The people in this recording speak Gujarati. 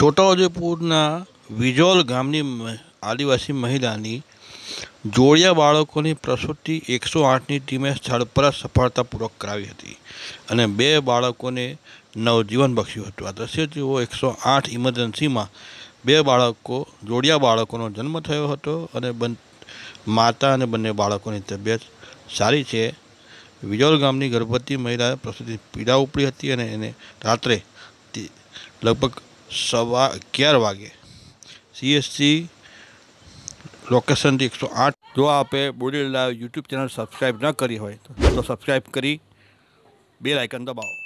છોટાઉદેપુરના વિજોલ ગામની આદિવાસી મહિલાની જોડિયા બાળકોની પ્રસૂતિ એકસો આઠની ટીમે સ્થળ પર સફળતાપૂર્વક કરાવી હતી અને બે બાળકોને નવજીવન બક્ષ્યું હતું આ દ્રશ્ય તેઓ એકસો આઠ ઇમરજન્સીમાં બે બાળકો જોડિયા બાળકોનો જન્મ થયો હતો અને બન માતા અને બંને બાળકોની તબિયત સારી છે વિજોલ ગામની ગર્ભવતી મહિલાએ પ્રસૂતિ પીડા ઉપડી હતી અને એને રાત્રે લગભગ સવા અગિયાર વાગે સીએસસી લોકેશનથી એકસો આઠ જો આપે બોડી લાઈવ યુટ્યુબ ચેનલ સબસ્ક્રાઈબ ન કરી હોય તો સબસ્ક્રાઈબ કરી બે લાઇકન દબાવો